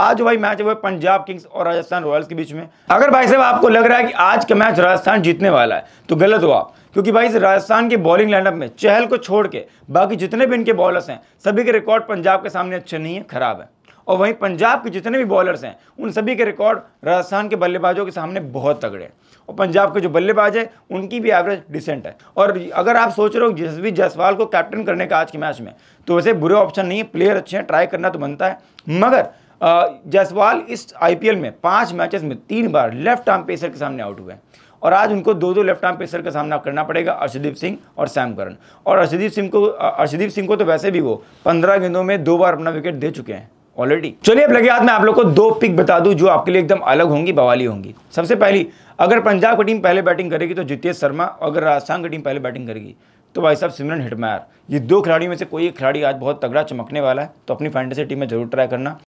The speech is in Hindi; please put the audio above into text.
आज भाई मैच हुआ पंजाब किंग्स और राजस्थान रॉयल्स के बीच में अगर भाई साहब आपको लग रहा है कि आज का मैच राजस्थान जीतने वाला है तो गलत हो आप क्योंकि भाई राजस्थान के बॉलिंग लाइनअप में चहल को छोड़ के बाकी जितने भी इनके बॉलर्स हैं सभी के रिकॉर्ड पंजाब के सामने अच्छे नहीं है खराब है और वहीं पंजाब के जितने भी बॉलर्स हैं उन सभी के रिकॉर्ड राजस्थान के बल्लेबाजों के सामने बहुत तगड़े हैं और पंजाब के जो बल्लेबाज है उनकी भी एवरेज डिसेंट है और अगर आप सोच रहे हो जसवी जायसवाल को कैप्टन करने का आज के मैच में तो वैसे बुरे ऑप्शन नहीं है प्लेयर अच्छे हैं ट्राई करना तो बनता है मगर जायसवाल इस आईपीएल में पांच मैचेस में तीन बार लेफ्ट आर्म पेसर के सामने आउट हुए हैं और आज उनको दो दो लेफ्ट आर्म पेसर का सामना करना पड़ेगा अर्षदीप सिंह और सैम करन और अर्षदीप सिंह को अर्षदीप सिंह को तो वैसे भी वो पंद्रह गेंदों में दो बार अपना विकेट दे चुके हैं ऑलरेडी चलिए अब लगे हाथ मैं आप लोग को दो पिक बता दूं जो आपके लिए एकदम अलग होंगी बवाली होंगी सबसे पहली अगर पंजाब की टीम पहले बैटिंग करेगी तो जितेश शर्मा अगर राजस्थान की टीम पहले बैटिंग करेगी तो भाई साहब सिमरन हिटमायर ये दो खिलाड़ियों में से कोई एक खिलाड़ी आज बहुत तगड़ा चमकने वाला है तो अपनी फैंटेसी टीम में जरूर ट्राई करना